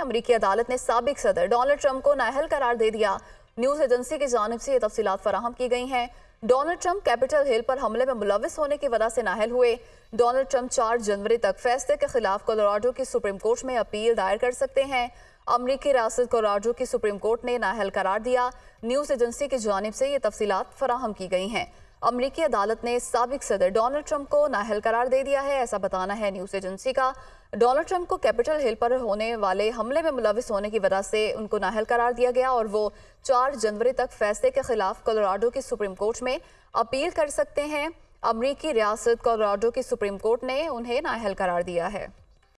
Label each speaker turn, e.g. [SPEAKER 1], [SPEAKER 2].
[SPEAKER 1] अमरीकी अदालत ने सबक सदर डोनल्ड ट्रंप को नाहल करार दे दिया न्यूज़ एजेंसी की जानब से ये तफसी फराहम की गई हैं डोनाल्ड ट्रंप कैपिटल हिल पर हमले में मुलविस होने की वजह से नाहल हुए डोनाल्ड ट्रंप चार जनवरी तक फैसले के खिलाफ कोलोराडो की सुप्रीम कोर्ट में अपील दायर कर सकते हैं अमरीकी रियासत कोलोराडो की सुप्रीम कोर्ट ने नाहल करार दिया न्यूज़ एजेंसी की जानब से ये तफसीत फराहम की गई हैं अमरीकी अदालत ने सबक सदर डोनाल्ड ट्रंप को नाहल करार दे दिया है ऐसा बताना है न्यूज़ एजेंसी का डोनाल्ड ट्रंप को कैपिटल हिल पर होने वाले हमले में मुलविस होने की वजह से उनको नाहल करार दिया गया और वो चार जनवरी तक फैसले के खिलाफ कोलोराडो की सुप्रीम कोर्ट में अपील कर सकते हैं अमरीकी रियासत कोलोराडो की सुप्रीम कोर्ट ने उन्हें नाहल करार दिया है